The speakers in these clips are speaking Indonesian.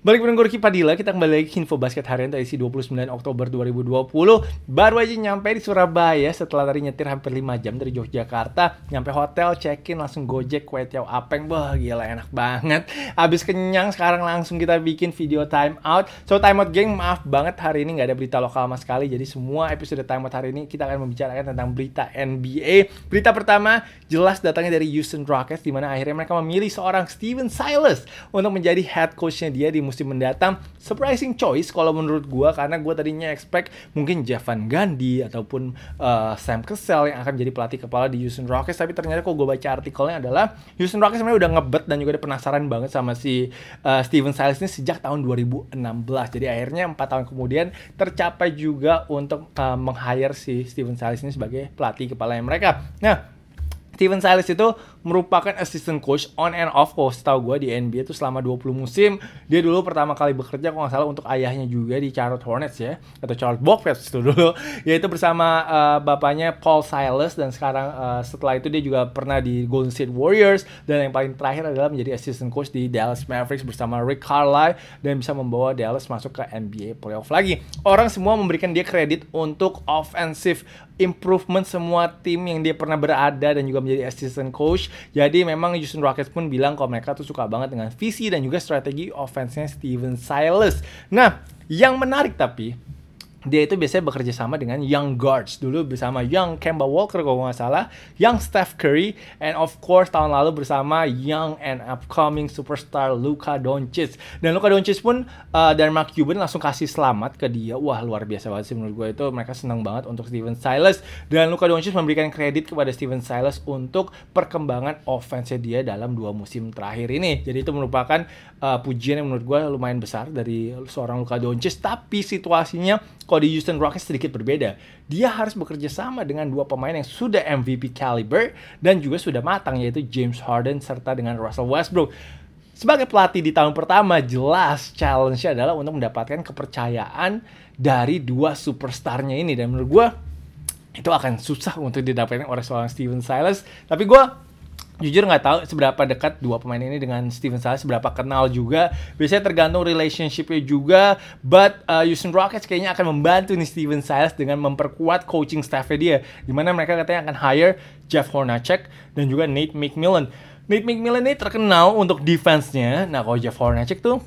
Balik menunggu Ricky Padilla, kita kembali lagi ke Info Basket Harian puluh 29 Oktober 2020. Baru aja nyampe di Surabaya setelah tadi nyetir hampir 5 jam dari Yogyakarta. Nyampe hotel, check-in, langsung gojek kue tiaw apeng. Wah gila enak banget. Abis kenyang sekarang langsung kita bikin video time out. So time out geng maaf banget hari ini nggak ada berita lokal sama sekali. Jadi semua episode time out hari ini kita akan membicarakan tentang berita NBA. Berita pertama jelas datangnya dari Houston Rockets di mana akhirnya mereka memilih seorang Steven Silas untuk menjadi head coachnya dia di musim mendatang surprising choice kalau menurut gue karena gue tadinya expect mungkin Javan Gandhi ataupun uh, Sam Kessel yang akan jadi pelatih kepala di Houston Rockets tapi ternyata kok gue baca artikelnya adalah Houston Rockets sebenarnya udah ngebet dan juga ada penasaran banget sama si uh, Steven Silas ini sejak tahun 2016 jadi akhirnya empat tahun kemudian tercapai juga untuk uh, meng-hire si Steven Silas ini sebagai pelatih kepala yang mereka nah Steven Silas itu merupakan assistant coach on and off coach setahu gue di NBA itu selama 20 musim. Dia dulu pertama kali bekerja kalau nggak salah untuk ayahnya juga di Charlotte Hornets ya atau Charlotte Bobcats itu dulu yaitu bersama uh, bapaknya Paul Silas dan sekarang uh, setelah itu dia juga pernah di Golden State Warriors dan yang paling terakhir adalah menjadi assistant coach di Dallas Mavericks bersama Rick Carlisle dan bisa membawa Dallas masuk ke NBA playoff lagi. Orang semua memberikan dia kredit untuk offensive improvement semua tim yang dia pernah berada dan juga menjadi assistant coach jadi memang Houston Rockets pun bilang kalau mereka tuh suka banget dengan visi dan juga strategi offense-nya Steven Silas. Nah, yang menarik tapi dia itu biasanya bekerja sama dengan young guards dulu bersama young Kemba Walker kalau nggak salah, young Steph Curry, and of course tahun lalu bersama young and upcoming superstar Luka Doncic. Dan Luka Doncic pun uh, dari Mark Cuban langsung kasih selamat ke dia. Wah luar biasa banget sih menurut gue itu mereka senang banget untuk Steven Silas dan Luka Doncic memberikan kredit kepada Steven Silas untuk perkembangan offense dia dalam dua musim terakhir ini. Jadi itu merupakan uh, pujian yang menurut gue lumayan besar dari seorang Luka Doncic. Tapi situasinya kalau di Houston Rockets sedikit berbeda. Dia harus bekerja sama dengan dua pemain yang sudah MVP caliber dan juga sudah matang yaitu James Harden serta dengan Russell Westbrook. Sebagai pelatih di tahun pertama, jelas challenge-nya adalah untuk mendapatkan kepercayaan dari dua superstarnya ini. Dan menurut gue, itu akan susah untuk didapatkan oleh seorang Steven Silas. Tapi gue jujur nggak tahu seberapa dekat dua pemain ini dengan Steven Silas seberapa kenal juga biasanya tergantung relationshipnya juga but uh, Houston Rockets kayaknya akan membantu nih Steven Silas dengan memperkuat coaching staffnya dia di mana mereka katanya akan hire Jeff Hornacek dan juga Nate McMillan Nate McMillan ini terkenal untuk defense-nya nah kalau Jeff Hornacek tuh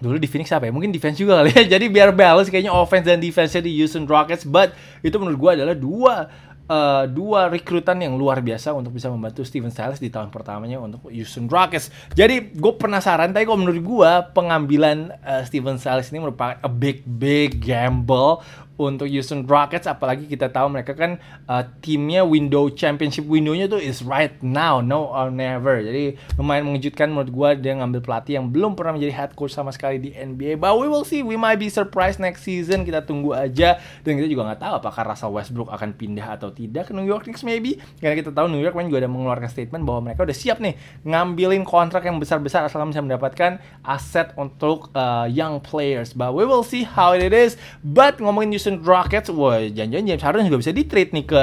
dulu di Phoenix apa ya? Mungkin defense juga kali ya. Jadi biar balance kayaknya offense dan defense-nya di Houston Rockets. But itu menurut gue adalah dua uh, dua rekrutan yang luar biasa untuk bisa membantu Steven Stiles di tahun pertamanya untuk Houston Rockets. Jadi gue penasaran, tapi kalau menurut gue pengambilan uh, Steven Stiles ini merupakan a big big gamble untuk Houston Rockets apalagi kita tahu mereka kan uh, timnya window championship windownya tuh is right now no or never jadi lumayan mengejutkan menurut gue dia ngambil pelatih yang belum pernah menjadi head coach sama sekali di NBA but we will see we might be surprised next season kita tunggu aja dan kita juga nggak tahu apakah rasa Westbrook akan pindah atau tidak ke New York Knicks maybe karena kita tahu New York kan juga ada mengeluarkan statement bahwa mereka udah siap nih ngambilin kontrak yang besar-besar asal bisa mendapatkan aset untuk uh, young players but we will see how it is but ngomongin Houston Rockets, wah janjian James Harden juga bisa di-trade nih ke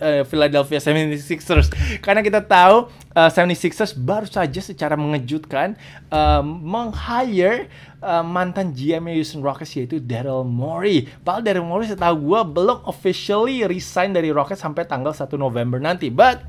uh, Philadelphia 76ers. Karena kita tahu uh, eh, 76ers baru saja secara mengejutkan uh, meng-hire uh, mantan GM Houston Rockets yaitu Daryl Morey. Padahal Daryl Morey setahu gue belum officially resign dari Rockets sampai tanggal 1 November nanti. But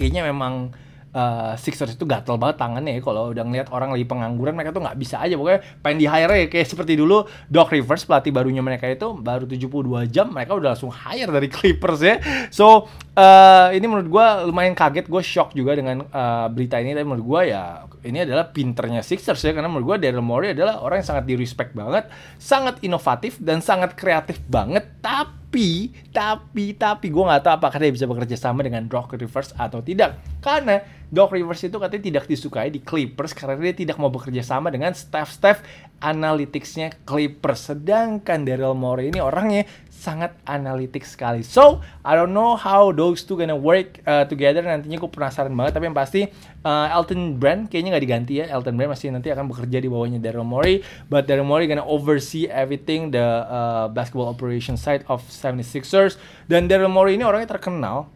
kayaknya memang uh, Sixers itu gatel banget tangannya ya kalau udah ngeliat orang lagi pengangguran mereka tuh nggak bisa aja pokoknya pengen di hire ya kayak seperti dulu Doc Rivers pelatih barunya mereka itu baru 72 jam mereka udah langsung hire dari Clippers ya so uh, ini menurut gue lumayan kaget gue shock juga dengan uh, berita ini tapi menurut gue ya ini adalah pinternya Sixers ya karena menurut gue Daryl Morey adalah orang yang sangat di respect banget sangat inovatif dan sangat kreatif banget tapi tapi tapi tapi gue nggak tahu apakah dia bisa bekerja sama dengan Rock Rivers atau tidak karena Doc Rivers itu katanya tidak disukai di Clippers karena dia tidak mau bekerja sama dengan staff-staff analyticsnya Clippers. Sedangkan Daryl Morey ini orangnya sangat analitik sekali. So, I don't know how those two gonna work uh, together. Nantinya gue penasaran banget. Tapi yang pasti uh, Elton Brand kayaknya nggak diganti ya. Elton Brand masih nanti akan bekerja di bawahnya Daryl Morey. But Daryl Morey gonna oversee everything the uh, basketball operation side of 76ers. Dan Daryl Morey ini orangnya terkenal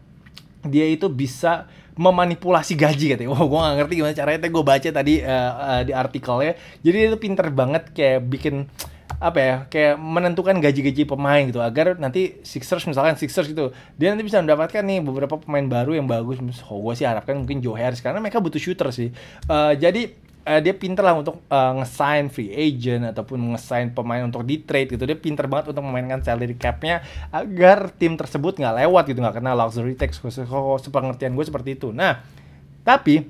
dia itu bisa memanipulasi gaji katanya. Wow, gue gak ngerti gimana caranya. Tapi gue baca tadi uh, uh, di artikelnya. Jadi dia itu pinter banget kayak bikin apa ya kayak menentukan gaji-gaji pemain gitu agar nanti Sixers misalkan Sixers gitu dia nanti bisa mendapatkan nih beberapa pemain baru yang bagus oh, gue sih harapkan mungkin Joe Harris karena mereka butuh shooter sih uh, jadi uh, dia pinter lah untuk uh, ngesign free agent ataupun ngesign pemain untuk di trade gitu dia pinter banget untuk memainkan salary capnya agar tim tersebut nggak lewat gitu nggak kena luxury tax khusus sepengertian gue seperti itu nah tapi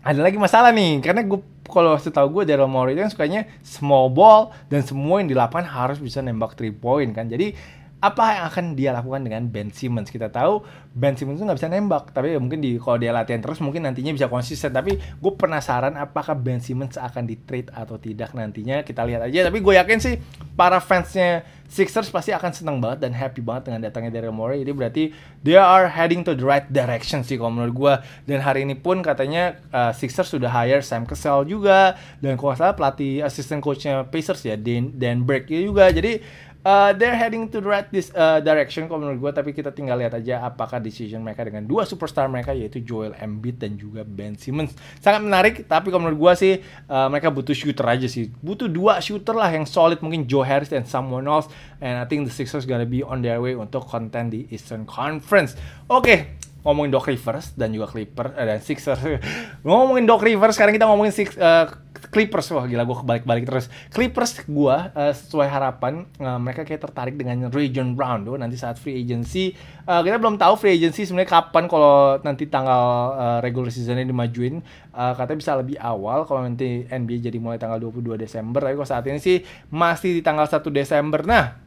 ada lagi masalah nih karena gue kalau setahu gue Daryl Morey itu kan sukanya small ball dan semua yang di lapangan harus bisa nembak 3 point kan jadi apa yang akan dia lakukan dengan Ben Simmons kita tahu Ben Simmons itu nggak bisa nembak tapi ya mungkin di kalau dia latihan terus mungkin nantinya bisa konsisten tapi gue penasaran apakah Ben Simmons akan di trade atau tidak nantinya kita lihat aja tapi gue yakin sih para fansnya Sixers pasti akan seneng banget dan happy banget dengan datangnya Daryl Morey jadi berarti they are heading to the right direction sih kalau menurut gue dan hari ini pun katanya uh, Sixers sudah hire Sam Cassell juga dan kalau salah pelatih asisten coachnya Pacers ya Dan Dan Burke juga jadi uh, they're heading to the right this uh, direction kalau menurut gue tapi kita tinggal lihat aja apakah decision mereka dengan dua superstar mereka yaitu Joel Embiid dan juga Ben Simmons sangat menarik tapi kalau menurut gue sih uh, mereka butuh shooter aja sih butuh dua shooter lah yang solid mungkin Joe Harris dan someone else and I think the Sixers gonna be on their way untuk konten di Eastern Conference oke okay ngomongin Doc Rivers dan juga Clipper eh, dan Sixers ngomongin Doc Rivers sekarang kita ngomongin six, uh, Clippers wah gila gue kebalik-balik terus. Clippers gue uh, sesuai harapan uh, mereka kayak tertarik dengan Region Brown tuh nanti saat free agency. Uh, kita belum tahu free agency sebenarnya kapan kalau nanti tanggal uh, regular seasonnya dimajuin. Uh, katanya bisa lebih awal kalau nanti NBA jadi mulai tanggal 22 Desember. Tapi kalau saat ini sih masih di tanggal 1 Desember. Nah,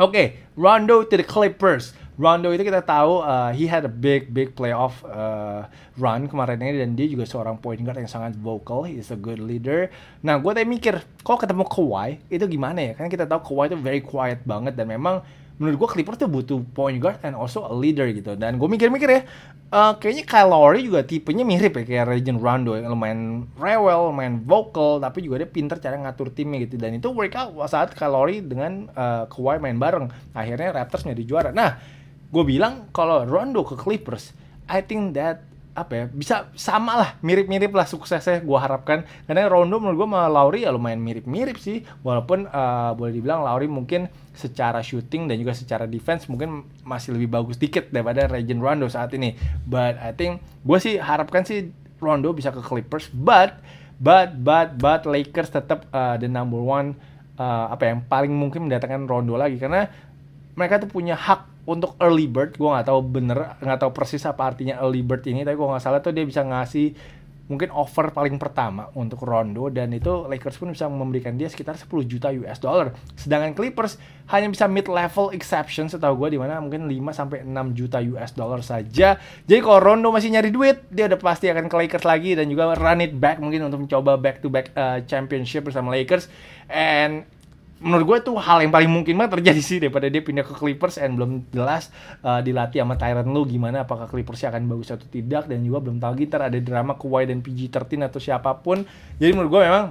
oke, okay, Rondo to the Clippers. Rondo itu kita tahu uh, he had a big big playoff uh, run kemarin ini dan dia juga seorang point guard yang sangat vocal, he is a good leader. Nah, gue tadi mikir, kok ketemu Kawhi itu gimana ya? Karena kita tahu Kawhi itu very quiet banget dan memang menurut gue Clippers tuh butuh point guard and also a leader gitu. Dan gue mikir-mikir ya, uh, kayaknya Kyle Lowry juga tipenya mirip ya kayak Regent Rondo yang lumayan rewel, lumayan vocal, tapi juga dia pinter cara ngatur timnya gitu. Dan itu workout saat Kyle Lowry dengan uh, Kawhi main bareng. Akhirnya Raptors jadi juara. Nah, gue bilang kalau Rondo ke Clippers, I think that apa ya bisa sama lah mirip-mirip lah suksesnya gue harapkan karena Rondo menurut gue sama Lauri ya lumayan mirip-mirip sih walaupun uh, boleh dibilang Lauri mungkin secara shooting dan juga secara defense mungkin masih lebih bagus dikit daripada Regen Rondo saat ini but I think gue sih harapkan sih Rondo bisa ke Clippers but but but but Lakers tetap uh, eh, the number one uh, apa ya, yang paling mungkin mendatangkan Rondo lagi karena mereka tuh punya hak untuk early bird gue nggak tahu bener nggak tahu persis apa artinya early bird ini tapi gue nggak salah tuh dia bisa ngasih mungkin offer paling pertama untuk Rondo dan itu Lakers pun bisa memberikan dia sekitar 10 juta US dollar. Sedangkan Clippers hanya bisa mid level exception setahu gue di mana mungkin 5 sampai enam juta US dollar saja. Jadi kalau Rondo masih nyari duit, dia udah pasti akan ke Lakers lagi dan juga run it back mungkin untuk mencoba back to back uh, championship bersama Lakers and menurut gue itu hal yang paling mungkin banget terjadi sih daripada dia pindah ke Clippers and belum jelas uh, dilatih sama Tyron Lu gimana apakah Clippers akan bagus atau tidak dan juga belum tahu gitar ada drama Kawhi dan PG13 atau siapapun jadi menurut gue memang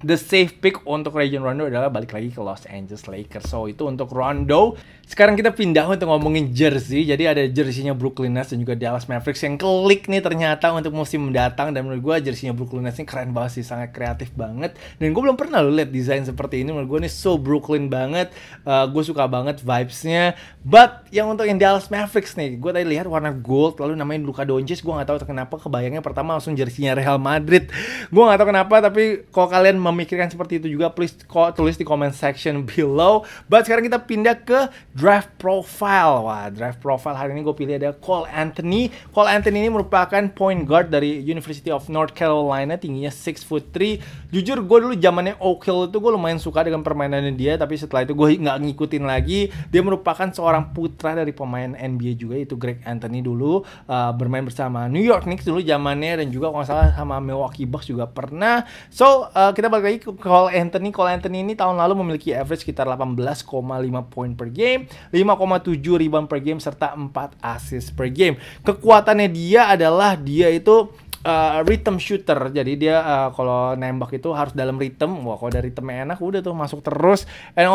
the safe pick untuk Rajon Rondo adalah balik lagi ke Los Angeles Lakers. So itu untuk Rondo. Sekarang kita pindah untuk ngomongin jersey. Jadi ada jerseynya Brooklyn Nets dan juga Dallas Mavericks yang klik nih ternyata untuk musim mendatang. Dan menurut gue jerseynya Brooklyn Nets ini keren banget sih, sangat kreatif banget. Dan gue belum pernah lo liat desain seperti ini. Menurut gue ini so Brooklyn banget. Uh, eh, gue suka banget vibesnya. But yang untuk yang Dallas Mavericks nih, gue tadi lihat warna gold lalu namanya Luka Doncic. Gue nggak tahu kenapa kebayangnya pertama langsung jerseynya Real Madrid. Gue nggak tahu kenapa tapi kalau kalian memikirkan seperti itu juga, please tulis di comment section below. But sekarang kita pindah ke draft profile. Wah, draft profile hari ini gue pilih ada Cole Anthony. Cole Anthony ini merupakan point guard dari University of North Carolina, tingginya 6 foot 3. Jujur, gue dulu zamannya Oak Hill itu gue lumayan suka dengan permainannya dia, tapi setelah itu gue nggak ngikutin lagi. Dia merupakan seorang putra dari pemain NBA juga, itu Greg Anthony dulu uh, bermain bersama New York Knicks dulu zamannya dan juga kalau salah sama Milwaukee Bucks juga pernah. So, uh, kita balik lagi ke Call Anthony. kalau Anthony ini tahun lalu memiliki average sekitar 18,5 poin per game, 5,7 rebound per game, serta 4 assist per game. Kekuatannya dia adalah dia itu uh, rhythm shooter. Jadi dia uh, kalau nembak itu harus dalam rhythm. Wah, kalau dari rhythmnya enak udah tuh masuk terus. And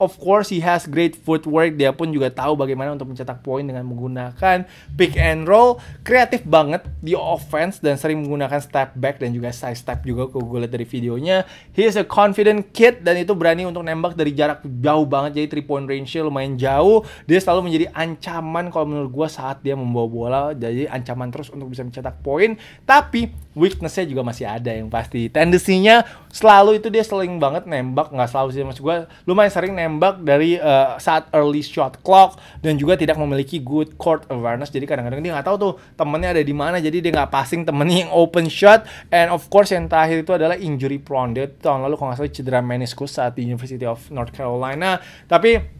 of course he has great footwork. Dia pun juga tahu bagaimana untuk mencetak poin dengan menggunakan pick and roll. Kreatif banget di offense dan sering menggunakan step back dan juga side step juga kalau gue lihat dari videonya. He is a confident kid dan itu berani untuk nembak dari jarak jauh banget. Jadi three point range-nya lumayan jauh. Dia selalu menjadi ancaman kalau menurut gue saat dia membawa bola. Jadi ancaman terus untuk bisa mencetak poin tapi weaknessnya juga masih ada yang pasti. Tendensinya selalu itu dia sering banget nembak, nggak selalu sih maksud gue lumayan sering nembak dari uh, saat early shot clock dan juga tidak memiliki good court awareness. Jadi kadang-kadang dia nggak tahu tuh temennya ada di mana, jadi dia nggak passing temennya yang open shot. And of course yang terakhir itu adalah injury prone. Dia tahun lalu kalau nggak salah cedera meniskus saat di University of North Carolina. Tapi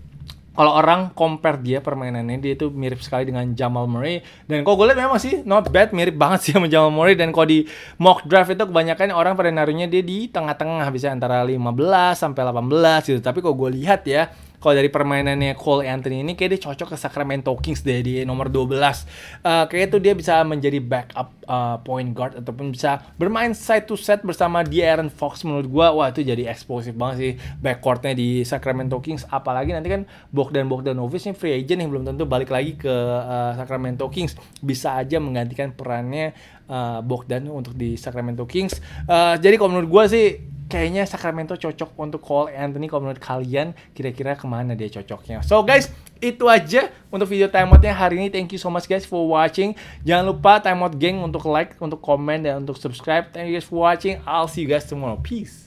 kalau orang compare dia permainannya dia itu mirip sekali dengan Jamal Murray dan kok gue lihat memang sih not bad mirip banget sih sama Jamal Murray dan kok di mock draft itu kebanyakan orang pada naruhnya dia di tengah-tengah bisa antara 15 sampai 18 gitu tapi kok gue lihat ya kalau dari permainannya Cole Anthony ini kayak dia cocok ke Sacramento Kings deh di nomor 12. Uh, kayak itu dia bisa menjadi backup uh, point guard ataupun bisa bermain side to side bersama De'Aaron Fox menurut gua wah itu jadi eksplosif banget sih backcourtnya di Sacramento Kings apalagi nanti kan Bogdan Bogdanovic ini free agent yang belum tentu balik lagi ke uh, Sacramento Kings bisa aja menggantikan perannya uh, Bogdan untuk di Sacramento Kings. Uh, jadi kalau menurut gue sih kayaknya Sacramento cocok untuk call Anthony kalau menurut kalian kira-kira kemana dia cocoknya. So guys, itu aja untuk video timeoutnya hari ini. Thank you so much guys for watching. Jangan lupa timeout geng untuk like, untuk komen, dan untuk subscribe. Thank you guys for watching. I'll see you guys tomorrow. Peace.